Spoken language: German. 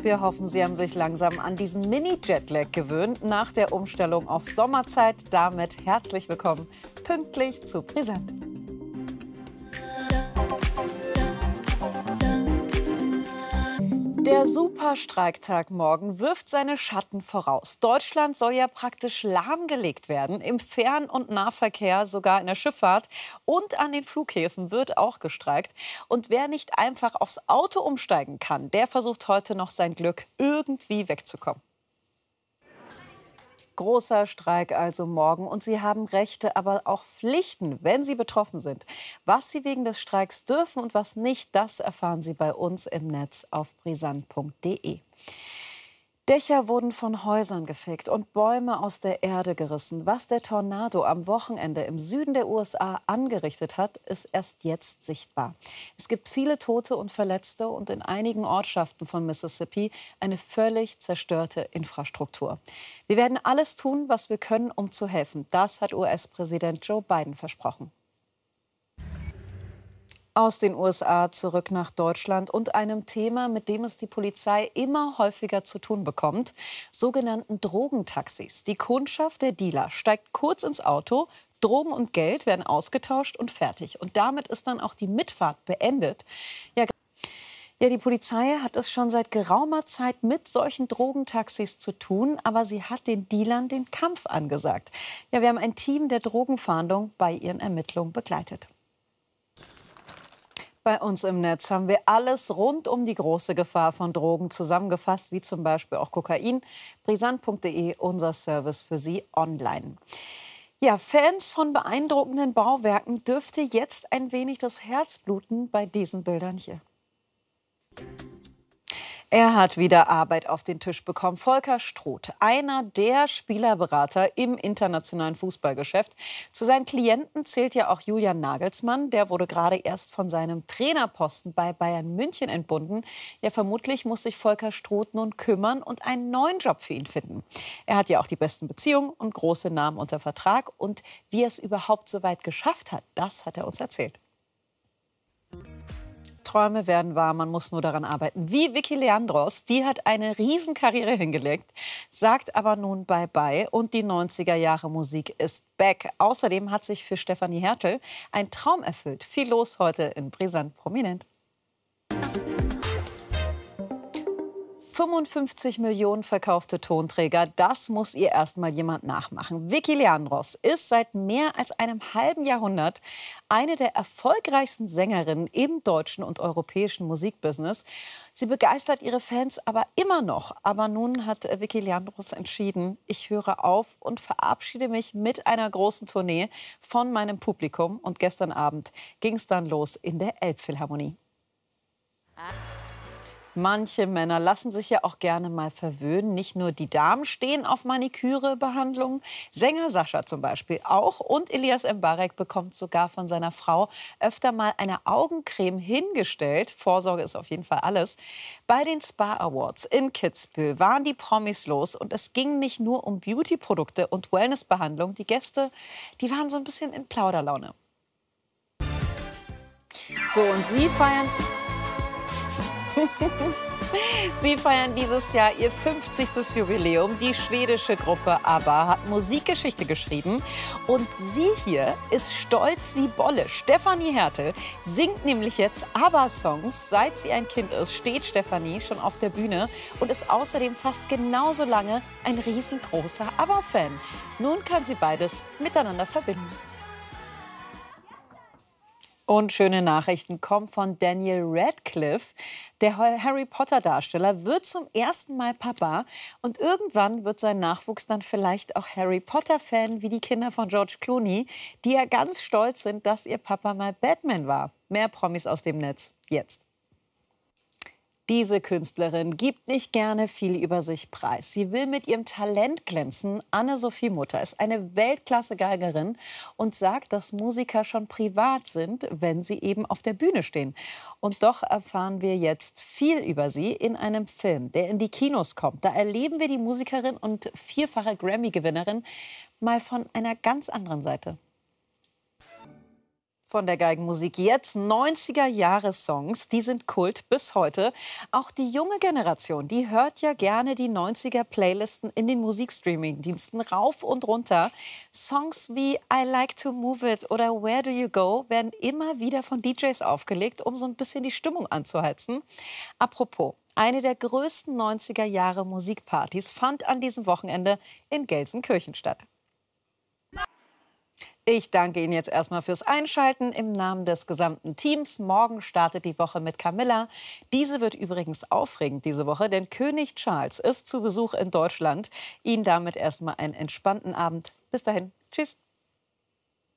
Wir hoffen, Sie haben sich langsam an diesen Mini-Jetlag gewöhnt nach der Umstellung auf Sommerzeit. Damit herzlich willkommen, pünktlich zu Brisant. Der Superstreiktag morgen wirft seine Schatten voraus. Deutschland soll ja praktisch lahmgelegt werden. Im Fern- und Nahverkehr, sogar in der Schifffahrt und an den Flughäfen wird auch gestreikt. Und wer nicht einfach aufs Auto umsteigen kann, der versucht heute noch sein Glück irgendwie wegzukommen. Großer Streik also morgen. Und Sie haben Rechte, aber auch Pflichten, wenn Sie betroffen sind. Was Sie wegen des Streiks dürfen und was nicht, das erfahren Sie bei uns im Netz auf brisant.de. Dächer wurden von Häusern gefickt und Bäume aus der Erde gerissen. Was der Tornado am Wochenende im Süden der USA angerichtet hat, ist erst jetzt sichtbar. Es gibt viele Tote und Verletzte und in einigen Ortschaften von Mississippi eine völlig zerstörte Infrastruktur. Wir werden alles tun, was wir können, um zu helfen. Das hat US-Präsident Joe Biden versprochen aus den USA zurück nach Deutschland und einem Thema, mit dem es die Polizei immer häufiger zu tun bekommt, sogenannten Drogentaxis. Die Kundschaft der Dealer steigt kurz ins Auto, Drogen und Geld werden ausgetauscht und fertig. Und damit ist dann auch die Mitfahrt beendet. Ja, ja, die Polizei hat es schon seit geraumer Zeit mit solchen Drogentaxis zu tun, aber sie hat den Dealern den Kampf angesagt. Ja, wir haben ein Team der Drogenfahndung bei ihren Ermittlungen begleitet. Bei uns im Netz haben wir alles rund um die große Gefahr von Drogen zusammengefasst, wie zum Beispiel auch Kokain. Brisant.de, unser Service für Sie online. Ja, Fans von beeindruckenden Bauwerken dürfte jetzt ein wenig das Herz bluten bei diesen Bildern hier. Er hat wieder Arbeit auf den Tisch bekommen. Volker Stroth, einer der Spielerberater im internationalen Fußballgeschäft. Zu seinen Klienten zählt ja auch Julian Nagelsmann. Der wurde gerade erst von seinem Trainerposten bei Bayern München entbunden. Ja, vermutlich muss sich Volker Stroth nun kümmern und einen neuen Job für ihn finden. Er hat ja auch die besten Beziehungen und große Namen unter Vertrag. Und wie er es überhaupt so weit geschafft hat, das hat er uns erzählt. Träume werden wahr, man muss nur daran arbeiten. Wie Vicky Leandros, die hat eine Riesenkarriere hingelegt, sagt aber nun Bye-Bye und die 90er Jahre Musik ist back. Außerdem hat sich für Stefanie Hertel ein Traum erfüllt. Viel los heute in Brisant Prominent. 55 Millionen verkaufte Tonträger, das muss ihr erstmal jemand nachmachen. Vicky Leandros ist seit mehr als einem halben Jahrhundert eine der erfolgreichsten Sängerinnen im deutschen und europäischen Musikbusiness. Sie begeistert ihre Fans aber immer noch. Aber nun hat Vicky Leandros entschieden, ich höre auf und verabschiede mich mit einer großen Tournee von meinem Publikum. Und gestern Abend ging es dann los in der Elbphilharmonie. Manche Männer lassen sich ja auch gerne mal verwöhnen. Nicht nur die Damen stehen auf Maniküre-Behandlungen. Sänger Sascha zum Beispiel auch. Und Elias Mbarek bekommt sogar von seiner Frau öfter mal eine Augencreme hingestellt. Vorsorge ist auf jeden Fall alles. Bei den Spa Awards in Kitzbühel waren die Promis los. Und es ging nicht nur um Beauty-Produkte und Wellness-Behandlungen. Die Gäste, die waren so ein bisschen in Plauderlaune. So, und sie feiern Sie feiern dieses Jahr ihr 50. Jubiläum. Die schwedische Gruppe ABBA hat Musikgeschichte geschrieben. Und sie hier ist stolz wie Bolle. Stefanie Härte singt nämlich jetzt ABBA-Songs. Seit sie ein Kind ist, steht Stefanie schon auf der Bühne und ist außerdem fast genauso lange ein riesengroßer ABBA-Fan. Nun kann sie beides miteinander verbinden. Und schöne Nachrichten kommen von Daniel Radcliffe. Der Harry Potter-Darsteller wird zum ersten Mal Papa. Und irgendwann wird sein Nachwuchs dann vielleicht auch Harry Potter-Fan, wie die Kinder von George Clooney, die ja ganz stolz sind, dass ihr Papa mal Batman war. Mehr Promis aus dem Netz jetzt. Diese Künstlerin gibt nicht gerne viel über sich preis. Sie will mit ihrem Talent glänzen. Anne-Sophie Mutter ist eine Weltklasse-Geigerin und sagt, dass Musiker schon privat sind, wenn sie eben auf der Bühne stehen. Und doch erfahren wir jetzt viel über sie in einem Film, der in die Kinos kommt. Da erleben wir die Musikerin und vierfache Grammy-Gewinnerin mal von einer ganz anderen Seite von der Geigenmusik jetzt. 90er-Jahre-Songs, die sind Kult bis heute. Auch die junge Generation, die hört ja gerne die 90er-Playlisten in den Musikstreaming-Diensten rauf und runter. Songs wie I Like to Move It oder Where Do You Go werden immer wieder von DJs aufgelegt, um so ein bisschen die Stimmung anzuheizen. Apropos, eine der größten 90er-Jahre-Musikpartys fand an diesem Wochenende in Gelsenkirchen statt. Ich danke Ihnen jetzt erstmal fürs Einschalten im Namen des gesamten Teams. Morgen startet die Woche mit Camilla. Diese wird übrigens aufregend diese Woche, denn König Charles ist zu Besuch in Deutschland. Ihnen damit erstmal einen entspannten Abend. Bis dahin. Tschüss.